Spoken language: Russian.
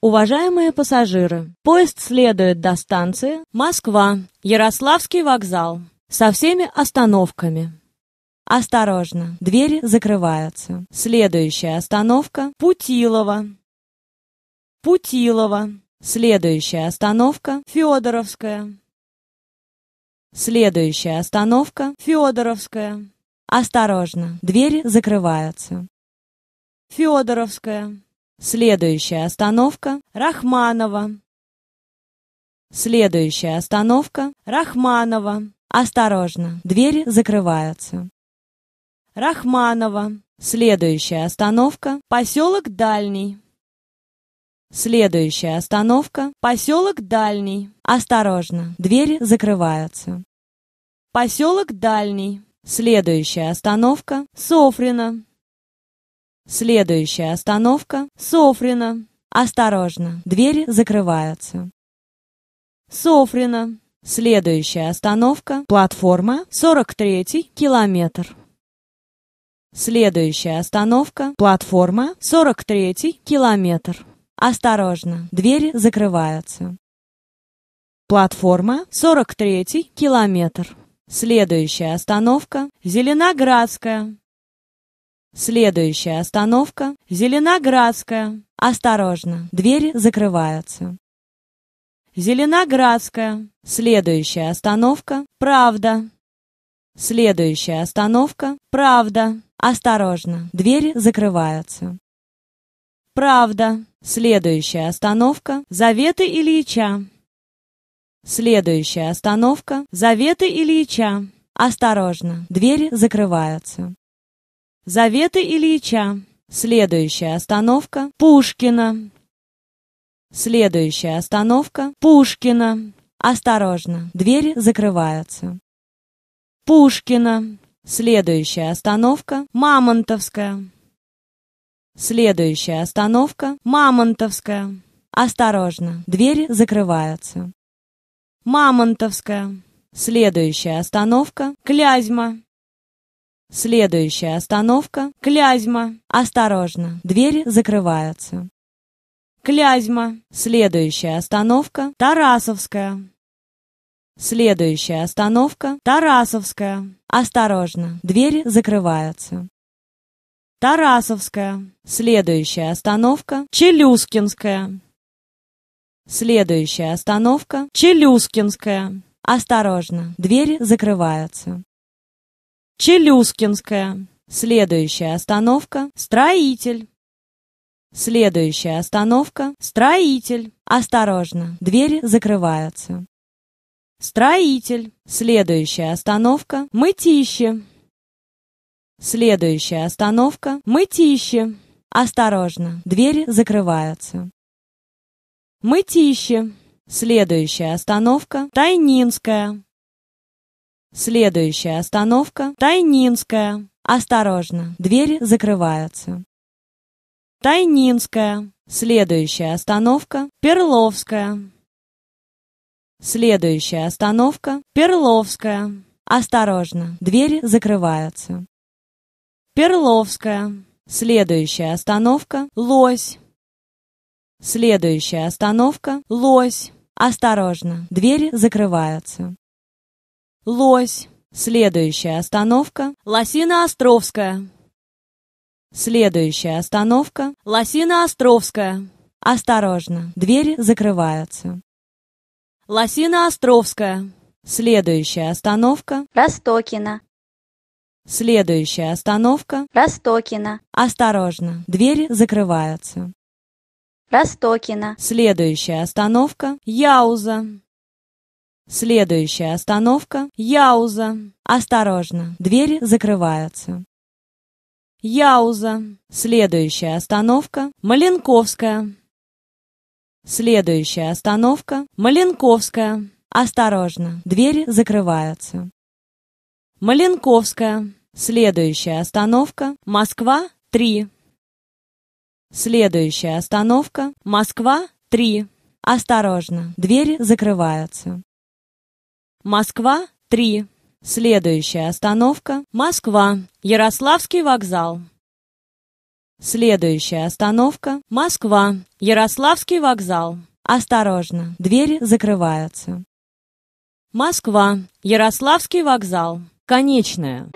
Уважаемые пассажиры, поезд следует до станции Москва, Ярославский вокзал, со всеми остановками. Осторожно, двери закрываются. Следующая остановка – Путилова. Путилова. Следующая остановка – Федоровская. Следующая остановка – Федоровская. Осторожно, двери закрываются. Федоровская. Следующая остановка – Рахманова. Следующая остановка – Рахманова. Осторожно, двери закрываются. Рахманова. Следующая остановка – поселок Дальний. Следующая остановка – поселок Дальний. Осторожно, двери закрываются. Поселок Дальний. Следующая остановка — Софрина. Следующая остановка — Софрина. Осторожно, двери закрываются. Софрина. Следующая остановка — платформа 43 километр. Следующая остановка — платформа 43 километр. Осторожно, двери закрываются. Платформа 43 километр. Следующая остановка – Зеленоградская. Следующая остановка – Зеленоградская. Осторожно, двери закрываются. Зеленоградская. Следующая остановка – Правда. Следующая остановка – Правда. Осторожно, двери закрываются. Правда. Следующая остановка – Заветы Ильича. Следующая остановка – Заветы Ильича. Осторожно, двери закрываются. Заветы Ильича. Следующая остановка – Пушкина. Следующая остановка – Пушкина. Осторожно, двери закрываются. Пушкина. Следующая остановка – Мамонтовская. Следующая остановка – Мамонтовская. Осторожно, двери закрываются. Мамонтовская. Следующая остановка – Клязьма. Следующая остановка – Клязьма. Осторожно, двери закрываются. Клязьма. Следующая остановка – Тарасовская. Следующая остановка – Тарасовская. Осторожно, двери закрываются. Тарасовская. Следующая остановка – Челюскинская. Следующая остановка — Челюскинская. Осторожно, двери закрываются. Челюскинская. Следующая остановка — Строитель. Следующая остановка — Строитель. Осторожно, двери закрываются. Строитель. Следующая остановка — Мытище. Следующая остановка — Мытище. Осторожно, двери закрываются. Мытище. Следующая остановка – Тайнинская. Следующая остановка – Тайнинская. Осторожно, двери закрываются. Тайнинская. Следующая остановка – Перловская. Следующая остановка – Перловская. Осторожно, двери закрываются. Перловская. Следующая остановка – Лось. Следующая остановка — лось. Осторожно, двери закрываются. Лось. Следующая остановка — Лосино-Островская. Следующая остановка — Лосино-Островская. Осторожно, двери закрываются. Лосино-Островская. Следующая остановка — Ростокина. Следующая остановка — Ростокина. Осторожно, двери закрываются. Ростокина. Следующая остановка – Яуза. Следующая остановка – Яуза. Осторожно, двери закрываются. Яуза. Следующая остановка – Маленковская. Следующая остановка – Маленковская. Осторожно, двери закрываются. Маленковская. Следующая остановка – Москва, 3. Следующая остановка – Москва, 3. Осторожно, двери закрываются. Москва, 3. Следующая остановка – Москва, Ярославский вокзал. Следующая остановка – Москва, Ярославский вокзал. Осторожно, двери закрываются. Москва, Ярославский вокзал. Конечная.